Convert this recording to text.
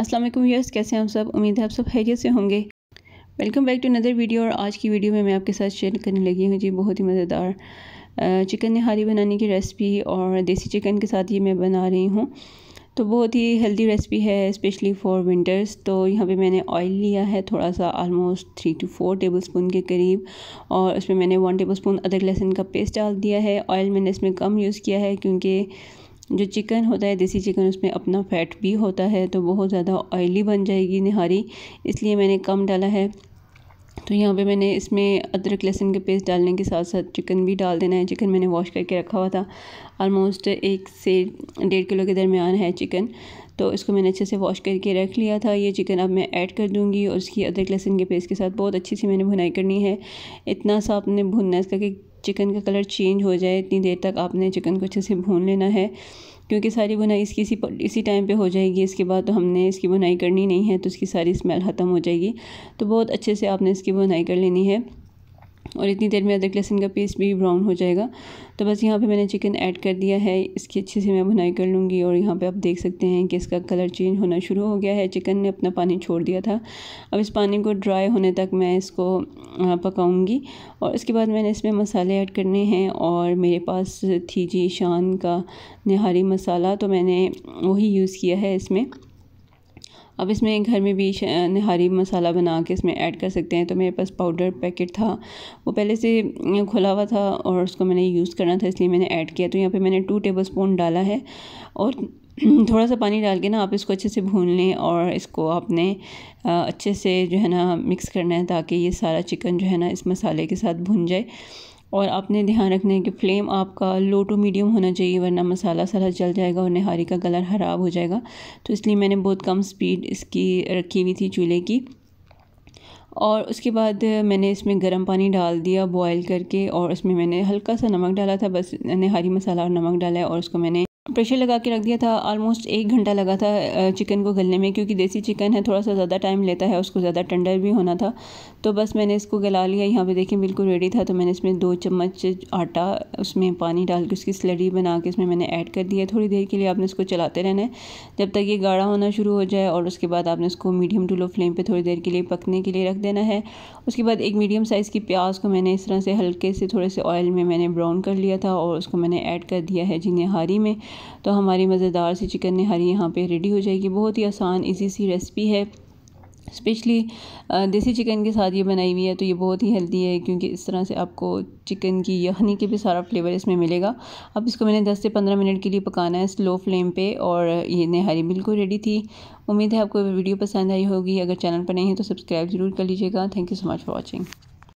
अस्सलाम वालेकुम यस कैसे हैं हम सब उम्मीद है आप सब हैरियत से होंगे welcome back to another video और आज की वीडियो में मैं आपके साथ शेयर करने लगी हूँ जी बहुत ही मज़ेदार चिकन निहारी बनाने की रेसिपी और देसी चिकन के साथ ये मैं बना रही हूँ तो बहुत ही हेल्दी रेसिपी है स्पेशली फॉर विंटर्स तो यहाँ पे मैंने ऑयल लिया है थोड़ा सा almost three two four tablespoon के करीब और उसमें मैंने वन टेबल स्पून अदरक लहसुन का पेस्ट डाल दिया है ऑयल मैंने इसमें कम यूज़ किया है क्योंकि जो चिकन होता है देसी चिकन उसमें अपना फ़ैट भी होता है तो बहुत ज़्यादा ऑयली बन जाएगी निहारी इसलिए मैंने कम डाला है तो यहाँ पे मैंने इसमें अदरक लहसुन के पेस्ट डालने के साथ साथ चिकन भी डाल देना है चिकन मैंने वॉश करके रखा हुआ था आलमोस्ट एक से डेढ़ किलो के दरमियान है चिकन तो इसको मैंने अच्छे से वॉश करके रख लिया था ये चिकन अब मैं ऐड कर दूँगी और उसकी अदरक लहसुन के पेस्ट के साथ बहुत अच्छी सी मैंने भुनाई करनी है इतना सा आपने भुनना है इसका कि चिकन का कलर चेंज हो जाए इतनी देर तक आपने चिकन को अच्छे से भून लेना है क्योंकि सारी बुनाई इसकी इसी इसी टाइम पे हो जाएगी इसके बाद तो हमने इसकी बुनाई करनी नहीं है तो इसकी सारी स्मेल ख़त्म हो जाएगी तो बहुत अच्छे से आपने इसकी बुनाई कर लेनी है और इतनी देर में अदरक लहसुन का पेस्ट भी ब्राउन हो जाएगा तो बस यहाँ पे मैंने चिकन ऐड कर दिया है इसकी अच्छे से मैं भुनाई कर लूँगी और यहाँ पे आप देख सकते हैं कि इसका कलर चेंज होना शुरू हो गया है चिकन ने अपना पानी छोड़ दिया था अब इस पानी को ड्राई होने तक मैं इसको पकाऊँगी और इसके बाद मैंने इसमें मसाले ऐड करने हैं और मेरे पास थी जी शान का निहारी मसाला तो मैंने वही यूज़ किया है इसमें अब इसमें घर में भी नहारी मसाला बना के इसमें ऐड कर सकते हैं तो मेरे पास पाउडर पैकेट था वो पहले से खुला हुआ था और उसको मैंने यूज़ करना था इसलिए मैंने ऐड किया तो यहाँ पे मैंने टू टेबल स्पून डाला है और थोड़ा सा पानी डाल के ना आप इसको अच्छे से भून लें और इसको आपने अच्छे से जो है ना मिक्स करना है ताकि ये सारा चिकन जो है ना इस मसाले के साथ भुन जाए और आपने ध्यान रखना है कि फ्लेम आपका लो टू मीडियम होना चाहिए वरना मसाला सारा जल जाएगा और निहारी का कलर ख़राब हो जाएगा तो इसलिए मैंने बहुत कम स्पीड इसकी रखी हुई थी चूल्हे की और उसके बाद मैंने इसमें गर्म पानी डाल दिया बॉयल करके और उसमें मैंने हल्का सा नमक डाला था बस निहारी मसाला और नमक डाला है और उसको मैंने प्रेशर लगा के रख दिया था ऑलमोस्ट एक घंटा लगा था चिकन को गलने में क्योंकि देसी चिकन है थोड़ा सा ज़्यादा टाइम लेता है उसको ज़्यादा टेंडर भी होना था तो बस मैंने इसको गला लिया यहाँ पे देखें बिल्कुल रेडी था तो मैंने इसमें दो चम्मच आटा उसमें पानी डाल के उसकी स्लडी बना के इसमें मैंने ऐड कर दिया थोड़ी देर के लिए आपने इसको चलाते रहना है जब तक ये गाढ़ा होना शुरू हो जाए और उसके बाद आपने इसको मीडियम टू लो फ्लेम पर थोड़ी देर के लिए पकने के लिए रख देना है उसके बाद एक मीडियम साइज़ की प्याज को मैंने इस तरह से हल्के से थोड़े से ऑयल में मैंने ब्राउन कर लिया था और उसको मैंने ऐड कर दिया है जिन्हें हारी में तो हमारी मज़ेदार सी चिकन निहारी यहाँ पे रेडी हो जाएगी बहुत ही आसान इजी सी रेसिपी है स्पेशली देसी चिकन के साथ ये बनाई हुई है तो ये बहुत ही हेल्दी है क्योंकि इस तरह से आपको चिकन की यखनी के भी सारा फ्लेवर इसमें मिलेगा अब इसको मैंने 10 से 15 मिनट के लिए पकाना है स्लो फ्लेम पे और ये नहारी बिल्कुल रेडी थी उम्मीद है आपको वीडियो पसंद आई होगी अगर चैनल पर नहीं है तो सब्सक्राइब ज़रूर कर लीजिएगा thank you so much for watching